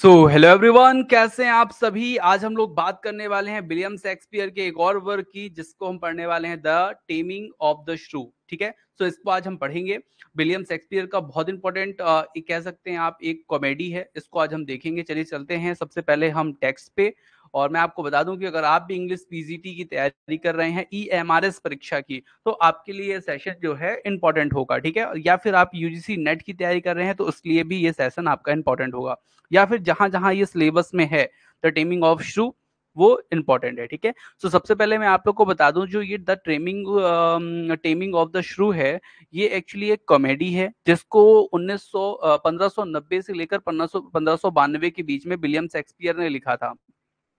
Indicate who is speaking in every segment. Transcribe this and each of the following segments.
Speaker 1: so hello everyone कैसे हैं आप सभी आज हम लोग बात करने वाले हैं विलियम शेक्सपियर के एक और वर्क की जिसको हम पढ़ने वाले हैं द टेमिंग ऑफ द श्रू ठीक है सो so, इसको आज हम पढ़ेंगे विलियम शेक्सपियर का बहुत इंपॉर्टेंट कह सकते हैं आप एक कॉमेडी है इसको आज हम देखेंगे चलिए चलते हैं सबसे पहले हम टेक्स्ट पे और मैं आपको बता दूं कि अगर आप भी इंग्लिश पीजीटी की तैयारी कर रहे हैं ई e एस परीक्षा की तो आपके लिए ये सेशन जो है इंपॉर्टेंट होगा ठीक है या फिर आप यूजीसी नेट की तैयारी कर रहे हैं तो उसके लिए भी ये सेशन आपका इंपॉर्टेंट होगा या फिर जहां जहां ये सिलेबस में है द टेमिंग ऑफ शू वो इंपॉर्टेंट है ठीक है सो सबसे पहले मैं आप लोग को बता दूं जो ये the taming taming of the shrew है ये एक्चुअली एक कॉमेडी है जिसको पंद्रह सौ नब्बे से लेकर सो 1592 के बीच में विलियम शेक्सपियर ने लिखा था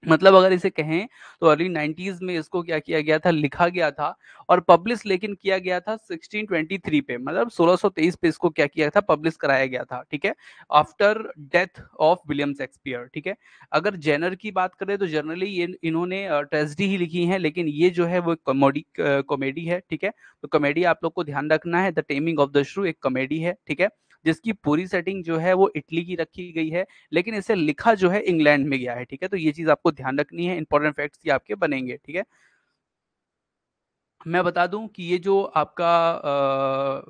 Speaker 1: मतलब अगर इसे कहें तो अर्ली नाइनटीज में इसको क्या किया गया था लिखा गया था और पब्लिश लेकिन किया गया था 1623 पे मतलब 1623 पे इसको क्या किया था पब्लिश कराया गया था ठीक है after death of William Shakespeare ठीक है अगर जेनर की बात करें तो जनरली ये इन्होंने ट्रेजिडी ही लिखी है लेकिन ये जो है वो कॉमेडी कॉमेडी है ठीक है तो कॉमेडी आप लोग को ध्यान रखना है द टेमिंग ऑफ द श्रू एक कॉमेडी है ठीक है जिसकी पूरी सेटिंग जो है वो इटली की रखी गई है लेकिन इसे लिखा जो है इंग्लैंड में गया है ठीक है तो ये चीज आपको ध्यान रखनी है इंपॉर्टेंट फैक्ट्स ये आपके बनेंगे ठीक है मैं बता दूं कि ये जो आपका आ,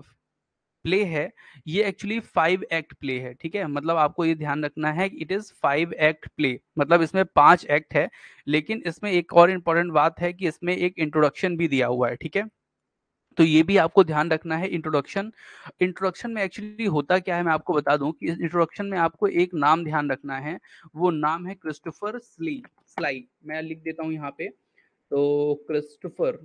Speaker 1: प्ले है ये एक्चुअली फाइव एक्ट प्ले है ठीक है मतलब आपको ये ध्यान रखना है it is five act play मतलब इसमें पांच एक्ट है लेकिन इसमें एक और इम्पोर्टेंट बात है कि इसमें एक इंट्रोडक्शन भी दिया हुआ है ठीक है तो ये भी आपको ध्यान रखना है इंट्रोडक्शन इंट्रोडक्शन में एक्चुअली होता क्या है मैं आपको बता दूं कि इंट्रोडक्शन में आपको एक नाम ध्यान रखना है वो नाम है क्रिस्टोफर स्ली स्लाई मैं लिख देता हूं यहाँ पे तो क्रिस्टोफर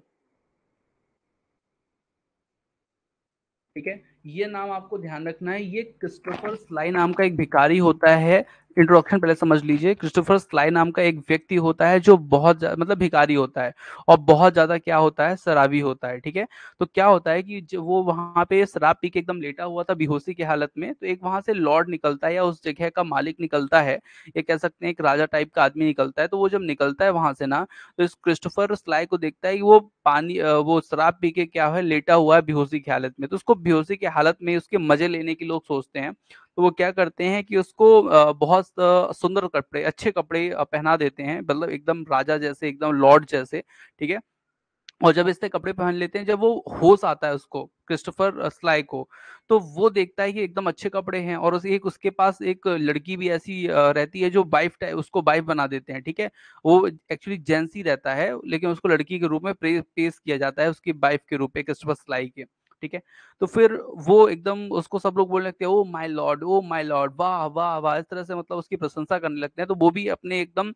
Speaker 1: ठीक है ये नाम आपको ध्यान रखना है ये क्रिस्टोफर स्लाई नाम का एक भिकारी होता है इंट्रोडक्शन पहले समझ लीजिए क्रिस्टोफर स्लाई नाम का एक व्यक्ति होता है जो बहुत मतलब भिकारी होता है और बहुत ज्यादा क्या होता है शराबी होता है ठीक है तो क्या होता है कि वो वहां पे शराब पी के एकदम लेटा हुआ था बेहोशी की हालत में तो एक वहां से लॉर्ड निकलता है या उस जगह का मालिक निकलता है ये कह सकते हैं एक राजा टाइप का आदमी निकलता है तो वो जब निकलता है वहां से ना तो इस क्रिस्टोफर स्लाई को देखता है कि वो पानी वो शराब पी के क्या है लेटा हुआ है बेहोशी की हालत में तो उसको बेहोशी की हालत में उसके मजे लेने की लोग सोचते हैं तो वो क्या करते हैं कि उसको बहुत सुंदर कपड़े अच्छे कपड़े पहना देते हैं मतलब एकदम राजा जैसे एकदम लॉर्ड जैसे ठीक है और जब इससे कपड़े पहन लेते हैं जब वो होश आता है उसको क्रिस्टोफर स्लाई को तो वो देखता है कि एकदम अच्छे कपड़े हैं और उस एक उसके पास एक लड़की भी ऐसी रहती है जो वाइफ टाइप उसको वाइफ बना देते हैं ठीक है वो एक्चुअली जेंसी रहता है लेकिन उसको लड़की के रूप में पेश किया जाता है उसकी वाइफ के रूप में क्रिस्टोफर स्लाई के ठीक है तो फिर वो एकदम उसको सब लोग बोलने लगते हैं oh my lord oh my lord वाह वाह वाह इस तरह से मतलब उसकी प्रशंसा करने लगते हैं तो वो भी अपने एकदम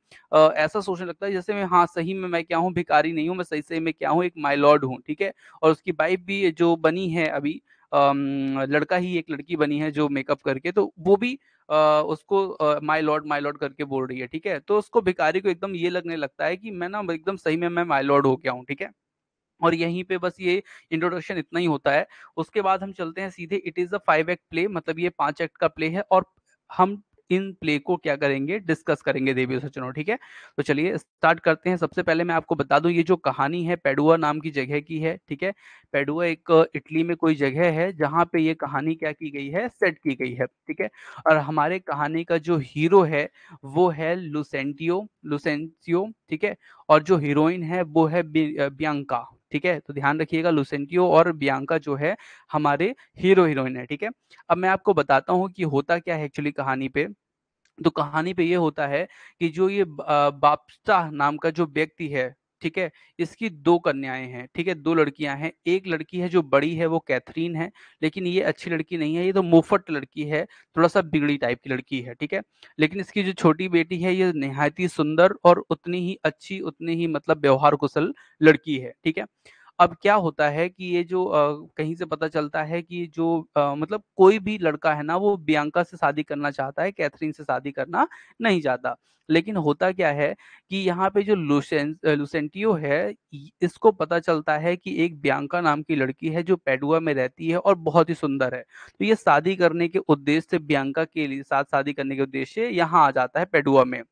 Speaker 1: ऐसा सोचने लगता है जैसे मैं हाँ सही में मैं क्या हूँ भिकारी नहीं हूँ मैं सही सही में क्या हूँ एक माई लॉर्ड हूँ ठीक है और उसकी वाइफ भी जो बनी है अभी लड़का ही एक लड़की बनी है जो मेकअप करके तो वो भी आ, उसको माई लॉर्ड माई लॉर्ड करके बोल रही है ठीक है तो उसको भिकारी को एकदम ये लगने लगता है कि मैं ना एकदम सही में मैं माई लॉर्ड हो गया हूँ ठीक है और यहीं पे बस ये इंट्रोडक्शन इतना ही होता है उसके बाद हम चलते हैं सीधे it is a five act play मतलब ये पांच एक्ट का प्ले है और हम इन प्ले को क्या करेंगे डिस्कस करेंगे देवी सचनो ठीक है तो चलिए स्टार्ट करते हैं सबसे पहले मैं आपको बता दूं ये जो कहानी है पेडुआ नाम की जगह की है ठीक है पेडुआ एक इटली में कोई जगह है जहां पे ये कहानी क्या की गई है सेट की गई है ठीक है और हमारे कहानी का जो हीरो है वो है लुसेंटियो लुसेंटियो ठीक है और जो हीरोइन है वो है बियंका ठीक है तो ध्यान रखिएगा लुसेंटियो और बियांका जो है हमारे हीरो हीरोइन है ठीक है अब मैं आपको बताता हूँ कि होता क्या है एक्चुअली कहानी पे तो कहानी पे ये होता है कि जो ये बापस्ता नाम का जो व्यक्ति है ठीक है इसकी दो कन्याएं हैं ठीक है दो लड़कियां हैं एक लड़की है जो बड़ी है वो कैथरीन है लेकिन ये अच्छी लड़की नहीं है ये तो मुफट लड़की है थोड़ा सा बिगड़ी टाइप की लड़की है ठीक है लेकिन इसकी जो छोटी बेटी है ये नहायती सुंदर और उतनी ही अच्छी उतनी ही मतलब व्यवहार कुशल लड़की है ठीक है अब क्या होता है कि ये जो आ, कहीं से पता चलता है कि जो आ, मतलब कोई भी लड़का है ना वो बियांका से शादी करना चाहता है कैथरीन से शादी करना नहीं चाहता लेकिन होता क्या है कि यहाँ पे जो लुसें लुसेंटियो है इसको पता चलता है कि एक बियांका नाम की लड़की है जो पेडुआ में रहती है और बहुत ही सुंदर है तो ये शादी करने के उद्देश्य से बियांका के लिए साथ शादी करने के उद्देश्य यहाँ आ जाता है पेडुआ में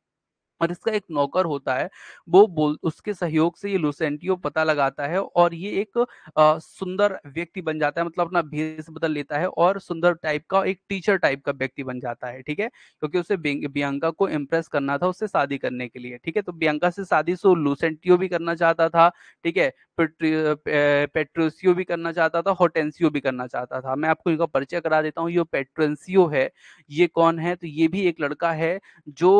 Speaker 1: और इसका एक नौकर होता है वो बोल उसके सहयोग से ये लुसेंटियो पता लगाता है और ये एक आ, सुंदर व्यक्ति बन जाता है मतलब अपना भेष बदल लेता है और सुंदर टाइप का एक टीचर टाइप का व्यक्ति बन जाता है ठीक है क्योंकि उसे बियंका को इम्प्रेस करना था उससे शादी करने के लिए ठीक है तो बियंका से शादी से लुसेंटियो भी करना चाहता था ठीक है पेट्रोसियो भी करना चाहता था होटेंसियो भी करना चाहता था मैं आपको इनका परिचय करा देता हूँ ये पेट्रेंसियो है ये कौन है तो ये भी एक लड़का है जो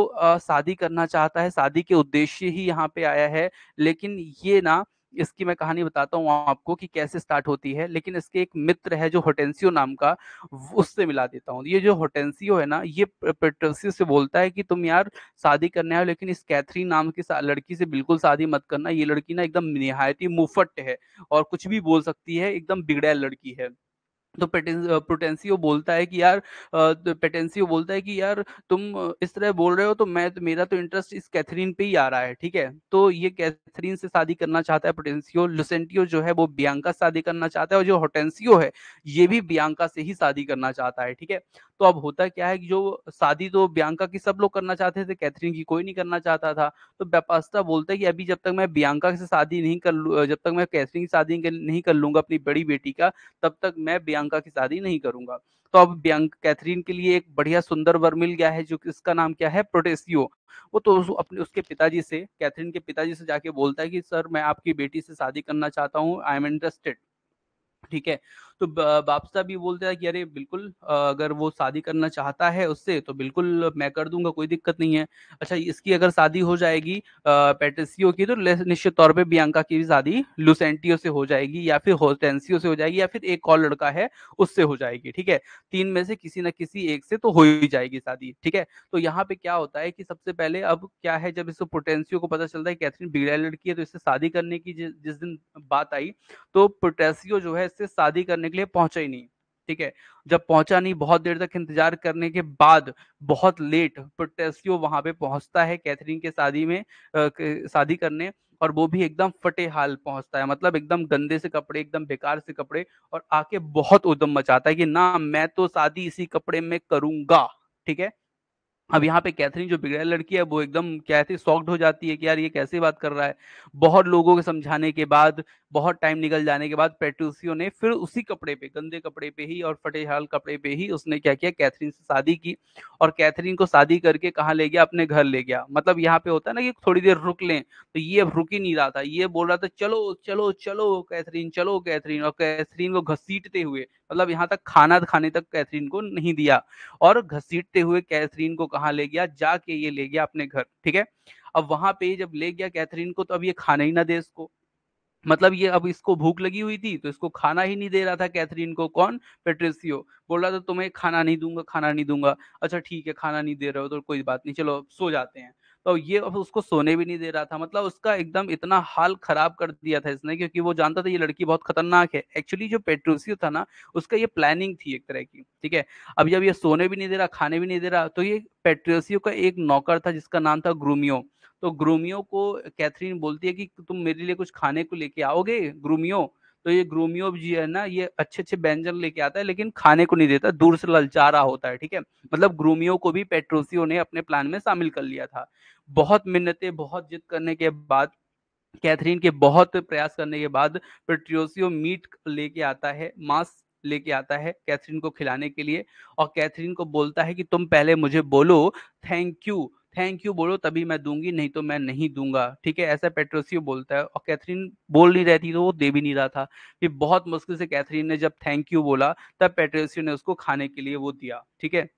Speaker 1: शादी करना करना चाहता है शादी के उद्देश्य ही यहाँ पे आया है लेकिन ये ना इसकी मैं कहानी बताता हूँ आपको कि कैसे स्टार्ट होती है लेकिन इसके एक मित्र है जो होटेंसियो नाम का उससे मिला देता हूँ ये जो होटेंसियो है ना ये पेट्रोसियो से बोलता है कि तुम यार शादी करने आओ लेकिन इस कैथरीन नाम की लड़की से बिल्कुल शादी मत करना ये लड़की ना एकदम निहायती मुफट है और कुछ भी बोल सकती है एकदम बिगड़ैल लड़की है तो पोटेंसियो बोलता है कि यार तो पेटेंसियो बोलता है कि यार तुम इस तरह बोल रहे हो तो मैं तो मेरा तो इंटरेस्ट इस कैथरीन पे ही आ रहा है ठीक है तो ये कैथरीन से शादी करना चाहता है पोटेंसियो लुसेंटियो जो है वो बियांका से शादी करना चाहता है और जो होटेंसियो है ये भी बियांका से ही शादी करना चाहता है ठीक है तो अब होता क्या है कि जो शादी तो बियांका की सब लोग करना चाहते थे कैथरीन की कोई नहीं करना चाहता था तो बेपास्ता बोलता है कि अभी जब तक मैं बियांका से शादी नहीं कर लू जब तक मैं कैथरीन की शादी नहीं कर लूंगा अपनी बड़ी बेटी का तब तक मैं बियांका बियांका की शादी नहीं करूंगा तो अब बियांका कैथरीन के लिए एक बढ़िया सुंदर वर मिल गया है जो इसका नाम क्या है प्रोटेसियो वो तो उस, अपने उसके पिताजी से कैथरीन के पिताजी से जाके बोलता है कि सर मैं आपकी बेटी से शादी करना चाहता हूँ आई एम इंटरेस्टेड ठीक है तो बापसा भी बोलता है कि अरे बिल्कुल अगर वो शादी करना चाहता है उससे तो बिल्कुल मैं कर दूंगा कोई दिक्कत नहीं है अच्छा इसकी अगर शादी हो जाएगी पेटेसियो की तो निश्चित तौर पर बियांका की भी शादी लुसेंटियो से हो जाएगी या फिर होस्टेंसियो से हो जाएगी या फिर एक और लड़का है उससे हो जाएगी ठीक है तीन में से किसी ना किसी एक से तो हो ही जाएगी शादी ठीक है तो यहाँ पे क्या होता है कि सबसे पहले अब क्या है जब इसको पोटेंसियो को पता चलता है कैथरीन बिगड़ा लड़की है तो इससे शादी करने की जिस दिन बात आई तो पोटेंसियो जो है इससे शादी करने करने के लिए पहुंचा ही नहीं ठीक है जब पहुंचा नहीं बहुत देर तक इंतजार करने के बाद बहुत लेट प्रोटेस्टियो वहां पे पहुंचता है कैथरीन के शादी में शादी करने और वो भी एकदम फटे हाल पहुंचता है मतलब एकदम गंदे से कपड़े एकदम बेकार से कपड़े और आके बहुत उदम मचाता है कि ना मैं तो शादी इसी कपड़े में करूंगा ठीक है अब यहाँ पे कैथरीन जो बिगड़ैल लड़की है वो एकदम क्या है सॉक्ड हो जाती है कि यार ये कैसे बात कर रहा है बहुत लोगों के समझाने के बाद बहुत टाइम निकल जाने के बाद पेट्रूसियो ने फिर उसी कपड़े पे गंदे कपड़े पे ही और फटे हाल कपड़े पे ही उसने क्या किया कैथरीन से शादी की और कैथरीन को शादी करके कहाँ ले गया अपने घर ले गया मतलब यहाँ पे होता है ना कि थोड़ी देर रुक लें तो ये अब रुक ही नहीं रहा था ये बोल रहा था चलो चलो चलो कैथरीन चलो कैथरीन और कैथरीन को घसीटते हुए मतलब यहाँ तक खाना खाने तक कैथरीन को नहीं दिया और घसीटते हुए कैथरीन को कहा ले गया जाके ये ले गया अपने घर ठीक है अब वहां पे जब ले गया कैथरीन को तो अब ये खाना ही ना दे इसको मतलब ये अब इसको भूख लगी हुई थी तो इसको खाना ही नहीं दे रहा था कैथरीन को कौन पेट्रेसियो बोल रहा था तुम्हें खाना नहीं दूंगा खाना नहीं दूंगा अच्छा ठीक है खाना नहीं दे रहे हो तो कोई बात नहीं चलो अब सो जाते हैं तो ये अब उसको सोने भी नहीं दे रहा था मतलब उसका एकदम इतना हाल खराब कर दिया था इसने क्योंकि वो जानता था ये लड़की बहुत खतरनाक है एक्चुअली जो पेट्रोसियो था ना उसका ये प्लानिंग थी एक तरह की ठीक है अब जब ये सोने भी नहीं दे रहा खाने भी नहीं दे रहा तो ये पेट्रोसियो का एक नौकर था जिसका नाम था ग्रूमियो तो ग्रूमियो को कैथरीन बोलती है कि तुम मेरे लिए कुछ खाने को लेके आओगे ग्रूमियो तो ये ग्रोमियो जी है ना ये अच्छे अच्छे व्यंजन लेके आता है लेकिन खाने को नहीं देता दूर से ललचा रहा होता है ठीक है मतलब ग्रोमियो को भी पेट्रोसियो ने अपने प्लान में शामिल कर लिया था बहुत मिन्नतें बहुत जिद करने के बाद कैथरीन के बहुत प्रयास करने के बाद पेट्रियोसियो मीट लेके आता है मांस लेके आता है कैथरीन को खिलाने के लिए और कैथरीन को बोलता है कि तुम पहले मुझे बोलो थैंक यू थैंक यू बोलो तभी मैं दूंगी नहीं तो मैं नहीं दूंगा ठीक है ऐसा पेट्रोसियो बोलता है और कैथरीन बोल नहीं रहती तो वो दे भी नहीं रहा था फिर बहुत मुश्किल से कैथरीन ने जब थैंक यू बोला तब पेट्रोसियो ने उसको खाने के लिए वो दिया ठीक है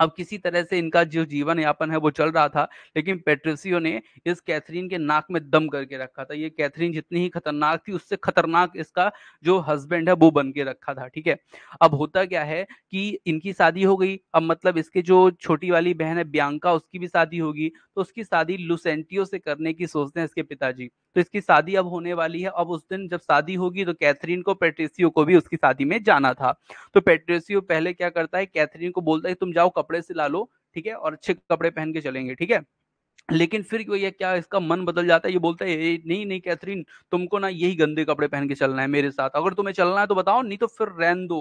Speaker 1: अब किसी तरह से इनका जो जीवन यापन है वो चल रहा था लेकिन पेट्रिसियो ने इस कैथरीन के नाक में दम करके रखा था ये कैथरीन जितनी ही खतरनाक थी उससे खतरनाक इसका जो हस्बैंड है वो बन के रखा था ठीक है अब होता क्या है कि इनकी शादी हो गई अब मतलब इसके जो छोटी वाली बहन है बियांका उसकी भी शादी होगी तो उसकी शादी लुसेंटियो से करने की सोचते हैं इसके पिताजी तो इसकी शादी अब होने वाली है अब उस दिन जब शादी होगी तो कैथरीन को पेट्रेसियो को भी उसकी शादी में जाना था तो पेट्रेसियो पहले क्या करता है कैथरीन को बोलता है तुम जाओ कपड़े से ला लो ठीक है और अच्छे कपड़े पहन के चलेंगे ठीक है लेकिन फिर ये क्या इसका मन बदल जाता है ये बोलता है ये नहीं नहीं कैथरीन तुमको ना यही गंदे कपड़े पहन के चलना है मेरे साथ अगर तुम्हें चलना है तो बताओ नहीं तो फिर रहन दो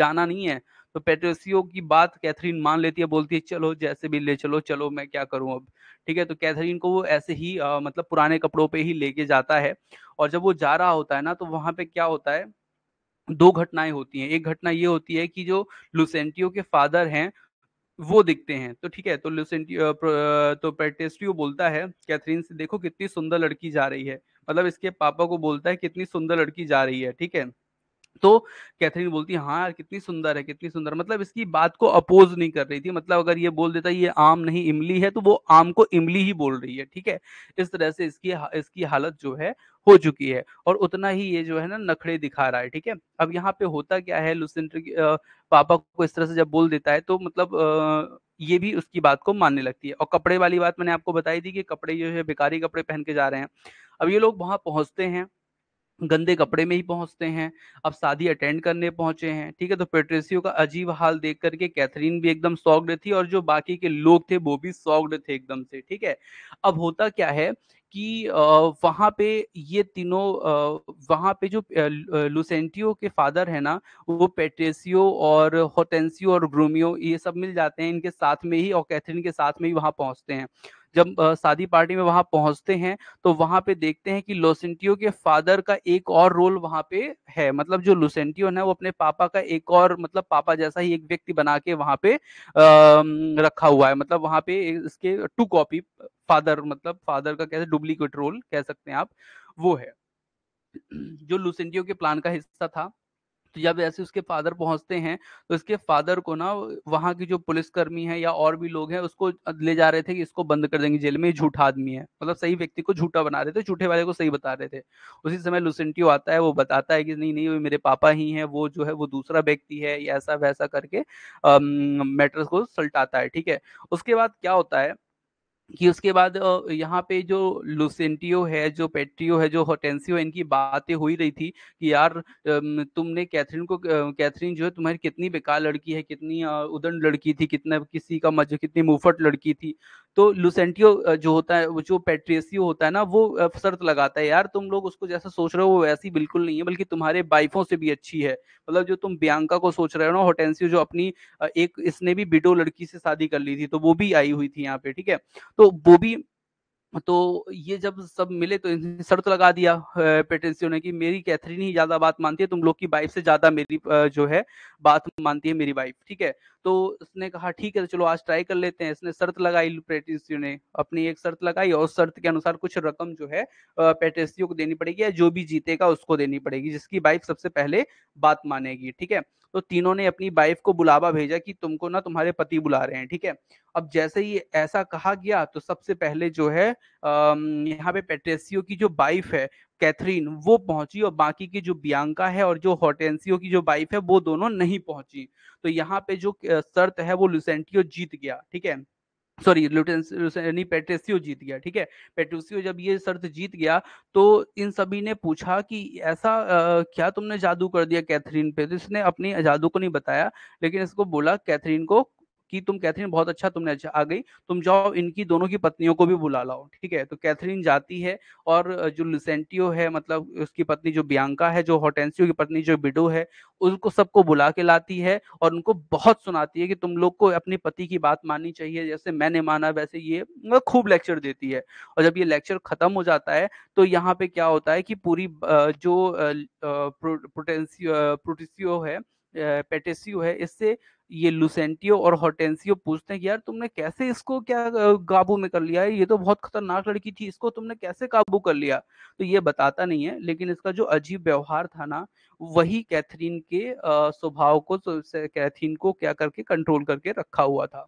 Speaker 1: जाना नहीं है तो पेट्रोसियो की बात कैथरीन मान लेती है बोलती है चलो जैसे भी ले चलो चलो मैं क्या करूं अब ठीक है तो कैथरीन को वो ऐसे ही आ, मतलब पुराने कपड़ों पे ही लेके जाता है और जब वो जा रहा होता है ना तो वहां पे क्या होता है दो घटनाएं होती हैं एक घटना ये होती है कि जो लुसेंटियो के फादर हैं वो दिखते हैं तो ठीक है तो लुसेंटी तो पेटेस्टियो बोलता है कैथरीन से देखो कितनी सुंदर लड़की जा रही है मतलब इसके पापा को बोलता है कितनी सुंदर लड़की जा रही है ठीक है तो कैथरीन बोलती है हाँ यार कितनी सुंदर है कितनी सुंदर मतलब इसकी बात को अपोज नहीं कर रही थी मतलब अगर ये बोल देता ये आम नहीं इमली है तो वो आम को इमली ही बोल रही है ठीक है इस तरह से इसकी इसकी हालत जो है हो चुकी है और उतना ही ये जो है ना नखड़े दिखा रहा है ठीक है अब यहाँ पे होता क्या है लुसेंटर पापा को इस तरह से जब बोल देता है तो मतलब ये भी उसकी बात को मानने लगती है और कपड़े वाली बात मैंने आपको बताई थी कि कपड़े जो है बेकारी कपड़े पहन के जा रहे हैं अब ये लोग वहां पहुंचते हैं गंदे कपड़े में ही पहुंचते हैं अब शादी अटेंड करने पहुंचे हैं ठीक है तो पेट्रेसियो का अजीब हाल देख करके कैथरीन भी एकदम सॉग्ड थी और जो बाकी के लोग थे वो भी सॉग्ड थे एकदम से ठीक है अब होता क्या है कि वहाँ पे ये तीनों वहाँ पे जो लुसेंटियो के फादर है ना वो पेट्रेसियो और होटेंसियो और ग्रोमियो ये सब मिल जाते हैं इनके साथ में ही और कैथरीन के साथ में ही वहाँ पहुँचते हैं जब शादी पार्टी में वहां पहुंचते हैं तो वहां पे देखते हैं कि लोसेंटियो के फादर का एक और रोल वहां पे है मतलब जो लुसेंटियो है वो अपने पापा का एक और मतलब पापा जैसा ही एक व्यक्ति बना के वहां पे आ, रखा हुआ है मतलब वहां पे इसके टू कॉपी फादर मतलब फादर का कैसे डुप्लीकेट रोल कह सकते हैं आप वो है जो लुसेंटियो के प्लान का हिस्सा था तो जब ऐसे उसके फादर पहुंचते हैं तो इसके फादर को ना वहां की जो पुलिसकर्मी है या और भी लोग हैं उसको ले जा रहे थे कि इसको बंद कर देंगे जेल में झूठा आदमी है मतलब सही व्यक्ति को झूठा बना रहे थे झूठे वाले को सही बता रहे थे उसी समय लुसेंटियो आता है वो बताता है कि नहीं नहीं वो मेरे पापा ही है वो जो है वो दूसरा व्यक्ति है ऐसा वैसा करके मैटर्स को सल्टाता है ठीक है उसके बाद क्या होता है कि उसके बाद यहाँ पे जो लुसेंटियो है जो पेट्रियो है जो होटेंसियो है इनकी बातें हो ही रही थी कि यार तुमने कैथरीन को कैथरीन जो है तुम्हारी कितनी बेकार लड़की है कितनी उदंड लड़की थी कितना किसी का मज कितनी मुफट लड़की थी तो लुसेंटियो जो होता है जो पेट्रेसियो होता है ना वो शर्त लगाता है यार तुम लोग उसको जैसा सोच रहे हो वो वैसी बिल्कुल नहीं है बल्कि तुम्हारे वाइफों से भी अच्छी है मतलब जो तुम बियांका को सोच रहे हो ना होटेंसियो जो अपनी एक इसने भी बिडो लड़की से शादी कर ली थी तो वो भी आई हुई थी यहाँ पे ठीक है तो वो भी तो ये जब सब मिले तो शर्त लगा दिया पेटेंसियो ने कि मेरी कैथरीन ही ज्यादा बात मानती है तुम लोग की वाइफ से ज्यादा मेरी जो है बात मानती है मेरी वाइफ ठीक है तो उसने कहा ठीक है तो चलो आज ट्राई कर लेते हैं इसने शर्त लगाई पेटेसियो ने अपनी एक शर्त लगाई और शर्त के अनुसार कुछ रकम जो है पेटेसियो को देनी पड़ेगी या जो भी जीतेगा उसको देनी पड़ेगी जिसकी वाइफ सबसे पहले बात मानेगी ठीक है तो तीनों ने अपनी वाइफ को बुलावा भेजा कि तुमको ना तुम्हारे पति बुला रहे हैं ठीक है अब जैसे ही ऐसा कहा गया तो सबसे पहले जो है यहाँ पे पेट्रेसियो की जो वाइफ है कैथरीन वो पहुंची और बाकी की जो बियांका है और जो हॉटेंसियो की जो वाइफ है वो दोनों नहीं पहुंची तो यहाँ पे जो शर्त है वो लुसेंटियो जीत गया ठीक है सॉरी लुटेंसनी पेट्रेसियो जीत गया ठीक है पेट्रेसियो जब ये शर्त जीत गया तो इन सभी ने पूछा कि ऐसा आ, क्या तुमने जादू कर दिया कैथरीन पे तो इसने अपनी जादू को नहीं बताया लेकिन इसको बोला कैथरीन को कि तुम कैथरीन बहुत अच्छा तुमने अच्छा आ गई तुम जाओ इनकी दोनों की पत्नियों को भी बुला लाओ ठीक है तो कैथरीन जाती है और जो लुसेंटियो है मतलब उसकी पत्नी जो बियांका है जो होटेंसियो की पत्नी जो बिडो है उनको सबको बुला के लाती है और उनको बहुत सुनाती है कि तुम लोग को अपने पति की बात माननी चाहिए जैसे मैंने माना वैसे ये खूब लेक्चर देती है और जब ये लेक्चर खत्म हो जाता है तो यहाँ पे क्या होता है कि पूरी जो प्रोटेंसियो प्रोटेसियो है पेटेसियो है इससे ये लुसेंटियो और हॉटेंसियो पूछते हैं कि यार तुमने कैसे इसको क्या काबू में कर लिया है ये तो बहुत खतरनाक लड़की थी इसको तुमने कैसे काबू कर लिया तो ये बताता नहीं है लेकिन इसका जो अजीब व्यवहार था ना वही कैथरीन के स्वभाव को कैथरीन को क्या करके कंट्रोल करके रखा हुआ था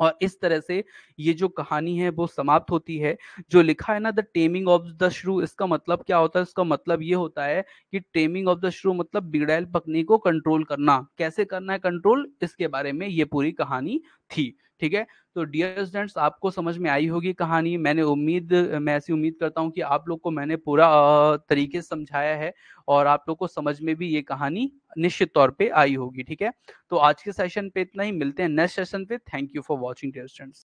Speaker 1: और इस तरह से ये जो कहानी है वो समाप्त होती है जो लिखा है ना द टेमिंग ऑफ द श्रू इसका मतलब क्या होता है इसका मतलब ये होता है कि टेमिंग ऑफ द श्रू मतलब बिगड़ैल पकनी को कंट्रोल करना कैसे करना है कंट्रोल इसके बारे में ये पूरी कहानी थी ठीक है तो डियर स्टूडेंट्स आपको समझ में आई होगी कहानी मैंने उम्मीद मैं ऐसी उम्मीद करता हूँ कि आप लोग को मैंने पूरा तरीके से समझाया है और आप लोग को समझ में भी ये कहानी निश्चित तौर पे आई होगी ठीक है तो आज के सेशन पे इतना ही मिलते हैं नेक्स्ट सेशन पे thank you for watching dear students